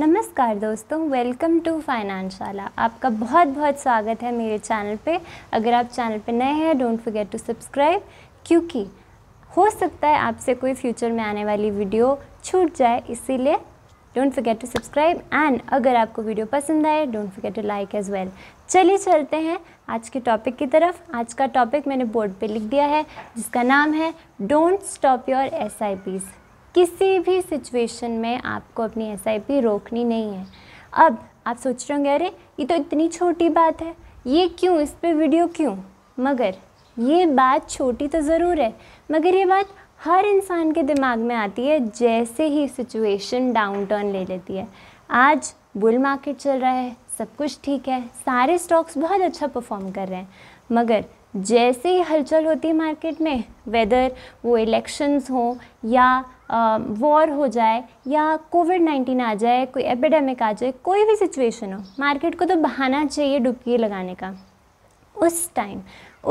नमस्कार दोस्तों welcome to फाइनेंशाला आपका बहुत बहुत स्वागत है मेरे चैनल पे अगर आप चैनल पे नए हैं डोंट फॉरगेट टू सब्सक्राइब क्योंकि हो सकता है आपसे कोई फ्यूचर में आने वाली वीडियो छूट जाए इसीलिए don't forget to subscribe and अगर आपको वीडियो पसंद आए don't forget to like as well चलिए चलते हैं आज के टॉपिक की तरफ आज का टॉपिक मैंने बोर्ड पे लिख दिया है जिसका नाम है don't stop your S I Ps किसी भी सिचुएशन में आपको अपनी एस रोकनी नहीं है अब आप सोच रहे होंगे अरे ये तो इतनी छोटी बात है ये क्यों इस पर वीडियो क्यों मगर ये बात छोटी तो ज़रूर है मगर ये बात हर इंसान के दिमाग में आती है जैसे ही सिचुएशन डाउन टर्न ले लेती है आज बुल मार्केट चल रहा है सब कुछ ठीक है सारे स्टॉक्स बहुत अच्छा परफॉर्म कर रहे हैं मगर जैसे ही हलचल होती है मार्केट में वेदर वो इलेक्शंस हों या वॉर हो जाए या कोविड नाइन्टीन आ जाए कोई एपिडेमिक आ जाए कोई भी सिचुएशन हो मार्केट को तो बहाना चाहिए डुबकी लगाने का उस टाइम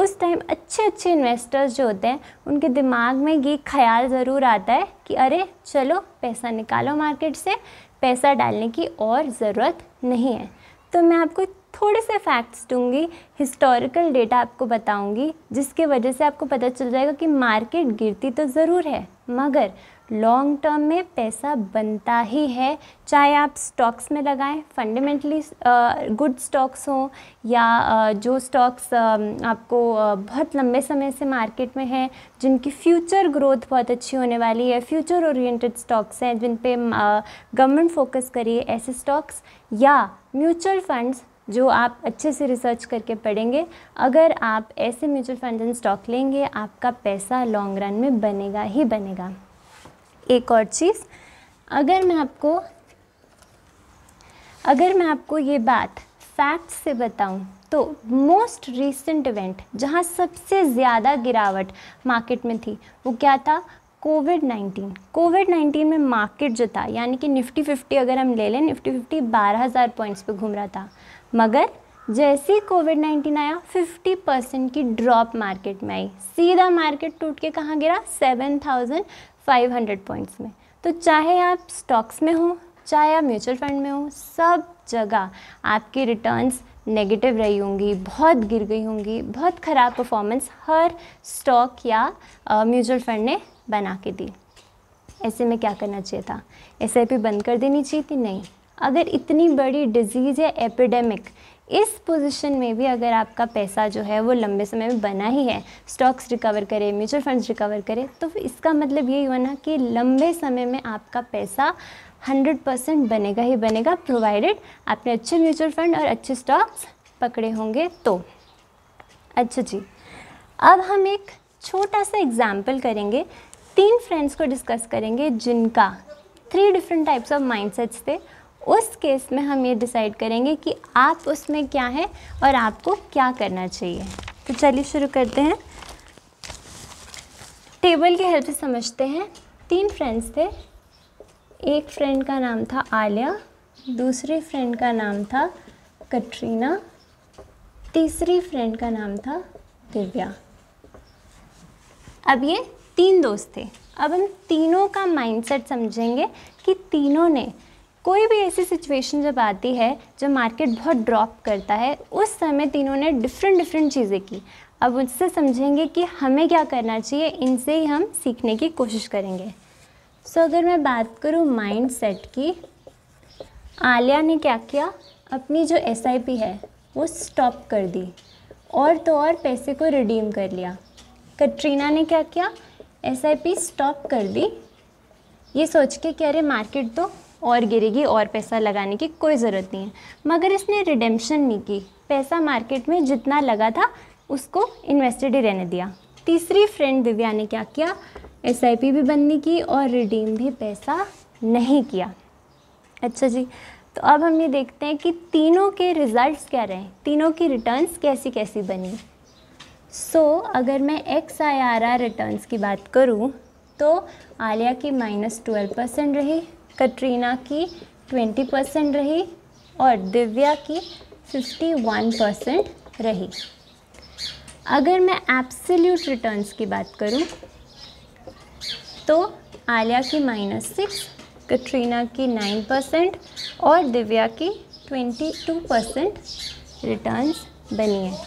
उस टाइम अच्छे अच्छे इन्वेस्टर्स जो होते हैं उनके दिमाग में ये ख्याल ज़रूर आता है कि अरे चलो पैसा निकालो मार्केट से पैसा डालने की और ज़रूरत नहीं है तो मैं आपको थोड़े से फैक्ट्स दूंगी हिस्टोरिकल डेटा आपको बताऊंगी जिसके वजह से आपको पता चल जाएगा कि मार्केट गिरती तो ज़रूर है मगर लॉन्ग टर्म में पैसा बनता ही है चाहे आप स्टॉक्स में लगाएं फंडामेंटली गुड स्टॉक्स हों या uh, जो स्टॉक्स uh, आपको uh, बहुत लंबे समय से मार्केट में हैं जिनकी फ्यूचर ग्रोथ बहुत अच्छी होने वाली है फ्यूचर ओरिएंटेड स्टॉक्स हैं जिन पे गवर्नमेंट फोकस करिए ऐसे स्टॉक्स या म्यूचुअल फंड्स जो आप अच्छे से रिसर्च करके पढ़ेंगे अगर आप ऐसे म्यूचुअल फंड एंड स्टॉक लेंगे आपका पैसा लॉन्ग रन में बनेगा ही बनेगा एक और चीज़ अगर मैं आपको अगर मैं आपको ये बात फैक्ट से बताऊं तो मोस्ट रिसेंट इवेंट जहां सबसे ज़्यादा गिरावट मार्केट में थी वो क्या था कोविड 19 कोविड 19 में मार्केट जो था यानी कि निफ्टी 50 अगर हम ले लें निफ्टी 50 बारह हज़ार पॉइंट्स पे घूम रहा था मगर जैसे ही कोविड नाइन्टीन आया 50 परसेंट की ड्रॉप मार्केट में आई सीधा मार्केट टूट के कहाँ गिरा 7,500 पॉइंट्स में तो चाहे आप स्टॉक्स में हो चाहे आप म्यूचुअल फंड में हो सब जगह आपकी रिटर्न्स नेगेटिव रही होंगी बहुत गिर गई होंगी बहुत ख़राब परफॉर्मेंस हर स्टॉक या म्यूचुअल फंड ने बना के दी ऐसे में क्या करना चाहिए था एस बंद कर देनी चाहिए थी नहीं अगर इतनी बड़ी डिजीज़ या एपिडेमिक इस पोजीशन में भी अगर आपका पैसा जो है वो लंबे समय में बना ही है स्टॉक्स रिकवर करे म्यूचुअल फंड्स रिकवर करे तो इसका मतलब यही हुआ ना कि लंबे समय में आपका पैसा 100 परसेंट बनेगा ही बनेगा प्रोवाइडेड आपने अच्छे म्यूचुअल फंड और अच्छे स्टॉक्स पकड़े होंगे तो अच्छा जी अब हम एक छोटा सा एग्जाम्पल करेंगे तीन फ्रेंड्स को डिस्कस करेंगे जिनका three different types of mind थे उस केस में हम ये डिसाइड करेंगे कि आप उसमें क्या है और आपको क्या करना चाहिए तो चलिए शुरू करते हैं टेबल के हेल्प से समझते हैं तीन फ्रेंड्स थे एक फ्रेंड का नाम था आलिया दूसरे फ्रेंड का नाम था कटरीना तीसरी फ्रेंड का नाम था दिव्या अब ये तीन दोस्त थे अब हम तीनों का माइंडसेट समझेंगे कि तीनों ने कोई भी ऐसी सिचुएशन जब आती है जब मार्केट बहुत ड्रॉप करता है उस समय तीनों ने डिफरेंट डिफरेंट चीज़ें की अब उससे समझेंगे कि हमें क्या करना चाहिए इनसे ही हम सीखने की कोशिश करेंगे सो so, अगर मैं बात करूँ माइंड सेट की आलिया ने क्या किया अपनी जो एस है वो स्टॉप कर दी और तो और पैसे को रिडीम कर लिया कटरीना ने क्या किया एस स्टॉप कर दी ये सोच के कि अरे मार्केट तो और गिरेगी और पैसा लगाने की कोई ज़रूरत नहीं है मगर इसने रिडेम्पशन नहीं की पैसा मार्केट में जितना लगा था उसको इन्वेस्टेड ही रहने दिया तीसरी फ्रेंड दिव्या ने क्या किया एस भी बंद नहीं की और रिडीम भी पैसा नहीं किया अच्छा जी तो अब हम ये देखते हैं कि तीनों के रिज़ल्ट्स क्या रहे तीनों की रिटर्न्स कैसी कैसी बनी सो so, अगर मैं X I R R returns की बात करूँ तो आलिया की माइनस ट्वेल्व परसेंट रही कटरीना की ट्वेंटी परसेंट रही और दिव्या की फिफ्टी वन परसेंट रही अगर मैं एप्सल्यूट रिटर्न्स की बात करूं तो आलिया की माइनस सिक्स कटरीना की नाइन परसेंट और दिव्या की ट्वेंटी टू परसेंट रिटर्न्स बनी है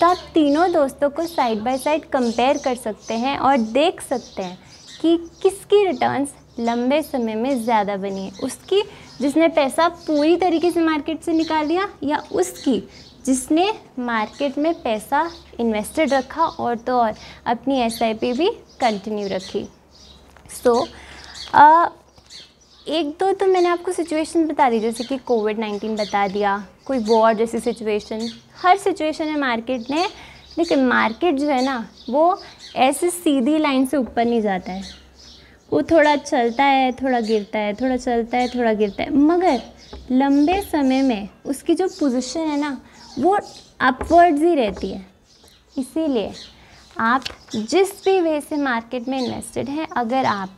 तो आप तीनों दोस्तों को साइड बाय साइड कंपेयर कर सकते हैं और देख सकते हैं कि किसकी रिटर्न्स लंबे समय में ज़्यादा बनी है उसकी जिसने पैसा पूरी तरीके से मार्केट से निकाल लिया या उसकी जिसने मार्केट में पैसा इन्वेस्टेड रखा और तो और अपनी एस भी कंटिन्यू रखी सो so, एक दो तो मैंने आपको सिचुएशन बता दी जैसे कि कोविड नाइन्टीन बता दिया कोई वॉर जैसी सिचुएशन हर सिचुएशन में मार्केट ने लेकिन मार्केट जो है ना वो ऐसे सीधी लाइन से ऊपर नहीं जाता है वो थोड़ा चलता है थोड़ा गिरता है थोड़ा चलता है थोड़ा गिरता है मगर लंबे समय में उसकी जो पोजीशन है ना वो अपवर्ड्स ही रहती है इसीलिए आप जिस भी वे से मार्केट में इन्वेस्टेड हैं अगर आप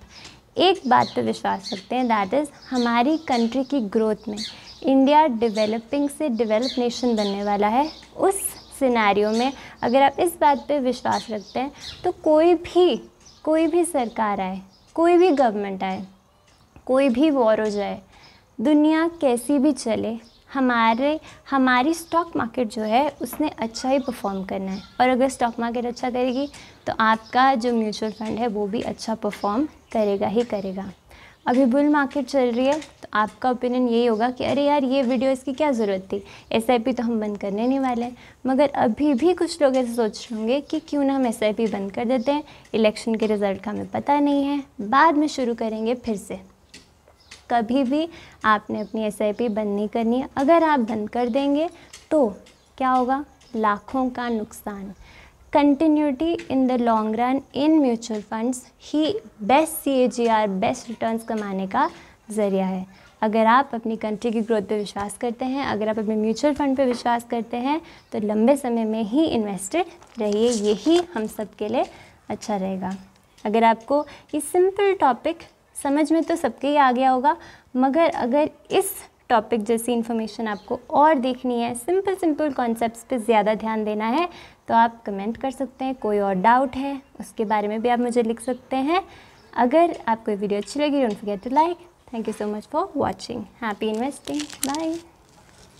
एक बात पर विश्वास रखते हैं दैट इज़ हमारी कंट्री की ग्रोथ में इंडिया डेवलपिंग से डेवलप नेशन बनने वाला है उस सिनेरियो में अगर आप इस बात पे विश्वास रखते हैं तो कोई भी कोई भी सरकार आए कोई भी गवर्नमेंट आए कोई भी वॉर हो जाए दुनिया कैसी भी चले हमारे हमारी स्टॉक मार्केट जो है उसने अच्छा ही परफॉर्म करना है और अगर स्टॉक मार्केट अच्छा करेगी तो आपका जो म्यूचुअल फंड है वो भी अच्छा परफॉर्म करेगा ही करेगा अभी बुल मार्केट चल रही है तो आपका ओपिनियन यही होगा कि अरे यार ये वीडियो इसकी क्या ज़रूरत थी एस तो हम बंद करने नहीं वाले हैं मगर अभी भी कुछ लोग ऐसे सोच रहे होंगे कि क्यों ना हम एस बंद कर देते हैं इलेक्शन के रिज़ल्ट का हमें पता नहीं है बाद में शुरू करेंगे फिर से कभी भी आपने अपनी एस बंद नहीं करनी है अगर आप बंद कर देंगे तो क्या होगा लाखों का नुकसान continuity in the long run in mutual funds he best CAGR best returns कमाने का ज़रिया है अगर आप अपनी कंट्री की ग्रोथ पर विश्वास करते हैं अगर आप अपने म्यूचुअल फंड पर विश्वास करते हैं तो लंबे समय में ही इन्वेस्टेड रहिए यही हम सब के लिए अच्छा रहेगा अगर आपको ये सिंपल टॉपिक समझ में तो सबके ही आ गया होगा मगर अगर इस टॉपिक जैसी इन्फॉर्मेशन आपको और देखनी है सिंपल सिंपल कॉन्सेप्ट्स पे ज़्यादा ध्यान देना है तो आप कमेंट कर सकते हैं कोई और डाउट है उसके बारे में भी आप मुझे लिख सकते हैं अगर आपको वीडियो अच्छी लगी don't forget to like thank you so much for watching happy investing bye